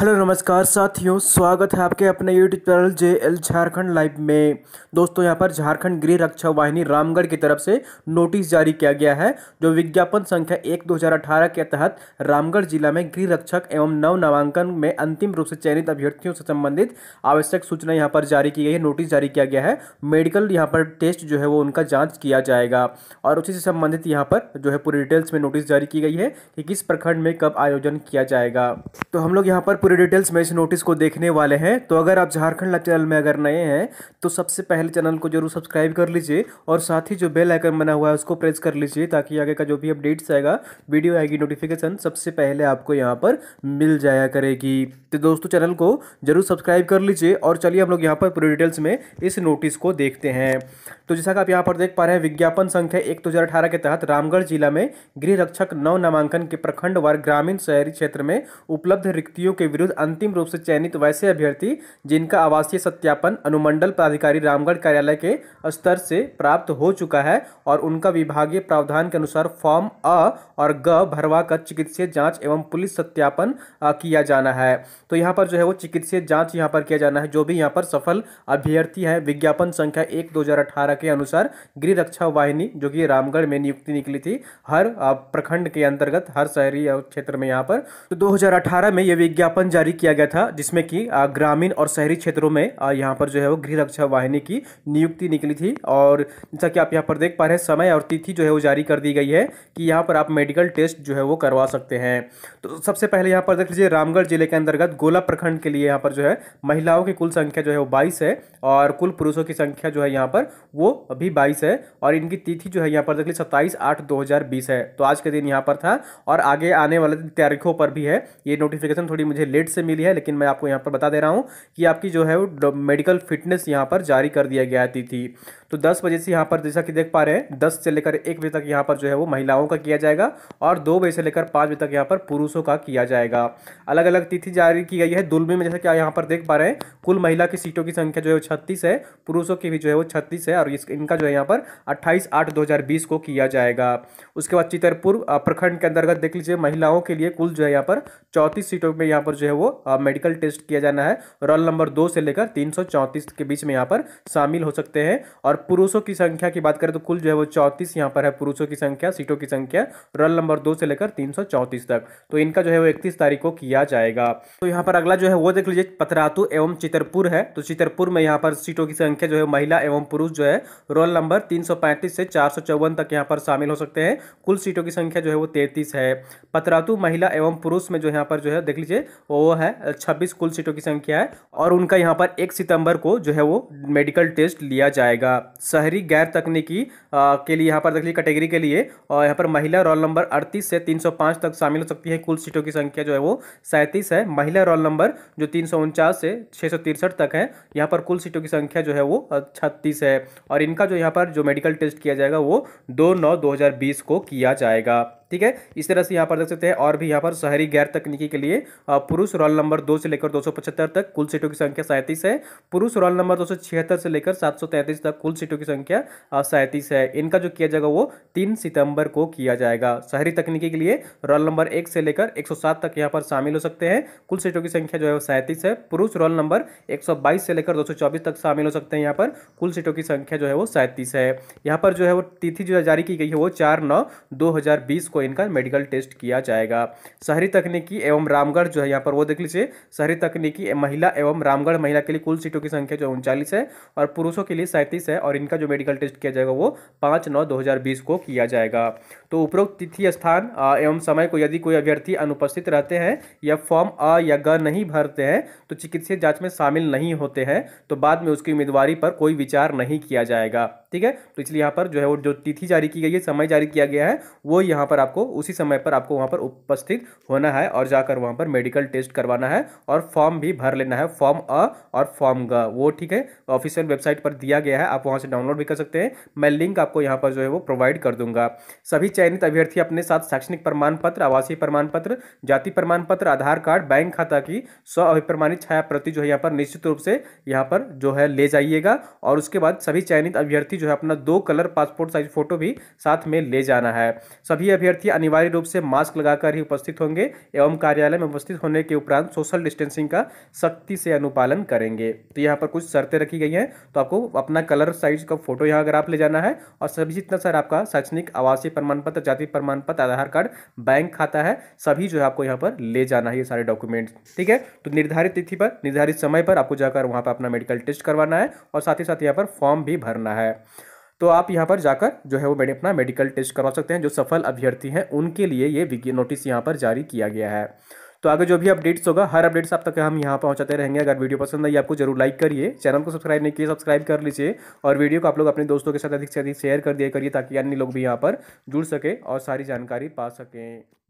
hello नमस्कार साथियों स्वागत है आपके अपने YouTube channel J L Jharkhand live में दोस्तों यहां पर झारखंड गृह रक्षा वाहिनी रामगढ़ की तरफ से नोटिस जारी किया गया है जो विज्ञापन संख्या एक दो हजार अठारह के तहत रामगढ़ जिला में गृह रक्षक एवं नव नामांकन में अंतिम रूप से चयनित अभ्यर्थियों से संबंधित आवश्यक सूचना यहाँ पर जारी की गई है नोटिस जारी किया गया है मेडिकल यहाँ पर टेस्ट जो है वो उनका जाँच किया जाएगा और उसी से संबंधित यहाँ पर जो है पूरी डिटेल्स में नोटिस जारी की गई है कि किस प्रखंड में कब आयोजन किया जाएगा तो हम लोग यहाँ पर पूरे डिटेल्स में इस नोटिस को देखने वाले हैं तो अगर आप झारखंड लाइव चैनल में अगर नए हैं तो सबसे पहले चैनल को जरूर सब्सक्राइब कर लीजिए और साथ ही जो बेल आइकन बना हुआ है उसको प्रेस कर लीजिए ताकि आगे का जो भी अपडेट्स आएगा वीडियो आएगी नोटिफिकेशन सबसे पहले आपको यहाँ पर मिल जाया करेगी तो दोस्तों चैनल को जरूर सब्सक्राइब कर लीजिए और चलिए हम लोग यहाँ पर पूरे डिटेल्स में इस नोटिस को देखते हैं तो जैसा कि आप यहाँ पर देख पा रहे हैं विज्ञापन संख्या एक दो के तहत रामगढ़ जिला में गृह रक्षक नव नामांकन के प्रखंड वार ग्रामीण शहरी क्षेत्र में उपलब्ध रिक्तियों के विरुद्ध अंतिम रूप से चयनित वैसे अभ्यर्थी जिनका आवासीय सत्यापन अनुमंडल प्राधिकारी रामगढ़ कार्यालय के स्तर से प्राप्त हो चुका है और उनका विभागीय प्रावधान के अनुसार फॉर्म अ और ग भरवा कर चिकित्सीय जाँच एवं पुलिस सत्यापन किया जाना है तो यहाँ पर जो है वो चिकित्सीय जाँच यहाँ पर किया जाना है जो भी यहाँ पर सफल अभ्यर्थी है विज्ञापन संख्या एक दो के अनुसार गृह रक्षा वाहिनी जो कि रामगढ़ में नियुक्ति निकली थी हर प्रखंड के अंतर्गत हर शहरी क्षेत्र में यहाँ पर तो 2018 में यह विज्ञापन अभियान जारी किया गया था जिसमें कि ग्रामीण और शहरी क्षेत्रों में यहाँ पर जो है वो गृह रक्षा वाहिनी की नियुक्ति निकली थी और जैसा कि आप यहाँ पर देख पा रहे हैं समय और तिथि जो है वो जारी कर दी गई है कि यहाँ पर आप मेडिकल टेस्ट जो है वो करवा सकते हैं तो सबसे पहले यहाँ पर देख लीजिए रामगढ़ जिले के अंतर्गत गोला प्रखंड के लिए यहाँ पर जो है महिलाओं की कुल संख्या जो है वो बाईस है और कुल पुरुषों की संख्या जो है यहाँ पर वो अभी बाईस है और इनकी तिथि जो है यहाँ पर देख लीजिए सत्ताईस आठ दो है तो आज के दिन यहाँ पर था और आगे आने वाले तारीखों पर भी है ये नोटिफिकेशन थोड़ी मुझे लेट डेट से मिली है लेकिन मैं आपको यहाँ पर बता दे रहा हूँ कि आपकी जो है वो मेडिकल फिटनेस यहाँ पर जारी कर दिया गया थी थी तो दस बजे से यहाँ पर जैसा कि देख पा रहे हैं दस से लेकर एक बजे तक यहाँ पर जो है वो महिलाओं का किया जाएगा और दो बजे से लेकर पाँच बजे तक यहाँ पर पुरुषों का किया जाएगा अलग अलग तिथि जारी की गई है दुलमी में जैसा कि यहाँ पर देख पा रहे हैं कुल महिला की सीटों की संख्या जो है वो छत्तीस है पुरुषों की भी जो है वो छत्तीस है और इनका जो है यहाँ पर अट्ठाईस आठ दो को किया जाएगा उसके बाद चितरपुर प्रखंड के अंतर्गत देख लीजिए महिलाओं के लिए कुल जो है यहाँ पर चौंतीस सीटों पर यहाँ पर जो है वो मेडिकल टेस्ट किया जाना है रोल नंबर दो से लेकर तीन के बीच में यहाँ पर शामिल हो सकते हैं और पुरुषों की संख्या की बात करें तो कुल जो है वो चौंतीस यहाँ पर है पुरुषों की संख्या सीटों की संख्या रोल नंबर दो से लेकर तीन तक तो इनका जो है वो इकतीस तारीख को किया जाएगा तो यहाँ पर अगला जो है वो देख लीजिए पथरातु एवं चितरपुर है तो चितरपुर में यहाँ पर सीटों की संख्या जो है महिला एवं पुरुष जो है रोल नंबर तीन से चार तक यहाँ पर शामिल हो सकते हैं कुल सीटों की संख्या जो है वो तैतीस है पथरातु महिला एवं पुरुष में जो यहाँ पर जो है देख लीजिए वो वो है छब्बीस कुल सीटों की संख्या है और उनका यहाँ पर एक सितंबर को जो है वो मेडिकल टेस्ट लिया जाएगा शहरी गैर तकनीकी के लिए यहाँ पर देख लीजिए कैटेगरी के लिए और यहाँ पर महिला रोल नंबर अड़तीस से तीन तक शामिल हो सकती है कुल सीटों की संख्या जो है वो सैंतीस है महिला रोल नंबर जो तीन से छः तक है यहाँ पर कुल सीटों की संख्या जो है वो छत्तीस है और इनका जो यहाँ पर जो मेडिकल टेस्ट किया जाएगा वो दो नौ दो को किया जाएगा ठीक है इस तरह से यहाँ पर देख सकते हैं और भी यहाँ पर शहरी गैर तकनीकी के लिए पुरुष रोल नंबर दो से लेकर दो तक कुल सीटों की संख्या सैंतीस है पुरुष रोल नंबर दो से लेकर सात तक कुल सीटों की संख्या सैंतीस है इनका जो किया जाएगा वो तीन सितंबर को किया जाएगा शहरी तकनीकी के लिए रोल नंबर एक से लेकर एक तक यहाँ पर शामिल हो सकते हैं कुल सीटों की संख्या जो है वो सैंतीस है पुरुष रोल नंबर एक से लेकर दो तक शामिल हो सकते हैं यहाँ पर कुल सीटों की संख्या जो है वो सैंतीस है यहाँ पर जो है वो तिथि जो जारी की गई है वो चार नौ दो को को इनका मेडिकल टेस्ट किया जाएगा शहरी तकनीकी एवं रामगढ़ जो है यहाँ पर वो देख लीजिए शहरी तकनीकी महिला एवं रामगढ़ महिला के लिए कुल सीटों की संख्या जो उनचालीस है और पुरुषों के लिए सैंतीस है और इनका जो मेडिकल टेस्ट किया जाएगा वो पाँच नौ दो को किया जाएगा तो उपरोक्त तिथि स्थान एवं समय को यदि कोई अभ्यर्थी अनुपस्थित रहते हैं या फॉर्म अ या ग नहीं भरते हैं तो चिकित्सीय जाँच में शामिल नहीं होते हैं तो बाद में उसकी उम्मीदवारी पर कोई विचार नहीं किया जाएगा ठीक है तो इसलिए यहाँ पर जो है वो जो तिथि जारी की गई है समय जारी किया गया है वो यहाँ पर आप आपको उसी समय पर आपको वहाँ पर उपस्थित होना है और जाकर वहाँ पर मेडिकल टेस्ट करवाना है और फॉर्म भी भर लेना है फॉर्म अ और फॉर्म ग वो ठीक है ऑफिशियल वेबसाइट पर दिया गया है आप वहाँ से डाउनलोड भी कर सकते हैं मैं लिंक आपको यहाँ पर जो है वो प्रोवाइड कर दूंगा सभी चयनित अभ्यर्थी अपने साथ शैक्षणिक प्रमाण पत्र आवासीय प्रमाण पत्र जाति प्रमाण पत्र आधार कार्ड बैंक खाता की स्व अभिप्रमाणित छाया प्रति जो है यहाँ पर निश्चित रूप से यहाँ पर जो है ले जाइएगा और उसके बाद सभी चयनित अभ्यर्थी जो है अपना दो कलर पासपोर्ट साइज फोटो भी साथ में ले जाना है सभी अभ्यर्थी अभ्यर्थी अनिवार्य रूप से मास्क लगाकर ही उपस्थित होंगे एवं कार्यालय में उपस्थित होने के उपरांत सोशल डिस्टेंसिंग का सख्ती से अनुपालन करेंगे तो यहाँ पर कुछ शर्तें रखी गई हैं तो आपको अपना कलर साइज का फोटो यहाँ अगर आप ले जाना है और सभी जितना सर आपका शैक्षणिक आवासीय प्रमाण पत्र जाति प्रमाण पत्र आधार कार्ड बैंक खाता है सभी जो है आपको यहाँ पर ले जाना है ये सारे डॉक्यूमेंट ठीक है तो निर्धारित तिथि पर निर्धारित समय पर आपको जाकर वहाँ पर अपना मेडिकल टेस्ट करवाना है और साथ ही साथ यहाँ पर फॉर्म भी भरना है तो आप यहाँ पर जाकर जो है वो मेडि, अपना मेडिकल टेस्ट करवा सकते हैं जो सफल अभ्यर्थी हैं उनके लिए ये नोटिस यहाँ पर जारी किया गया है तो आगे जो भी अपडेट्स होगा हर अपडेट्स आप तक हम यहाँ पहुँचाते रहेंगे अगर वीडियो पसंद आई आपको जरूर लाइक करिए चैनल को सब्सक्राइब नहीं किए सब्सक्राइब कर लीजिए और वीडियो को आप लोग अपने दोस्तों के साथ अधिक से अधिक शेयर कर दिया करिए ताकि अन्य लोग भी यहाँ पर जुड़ सकें और सारी जानकारी पा सकें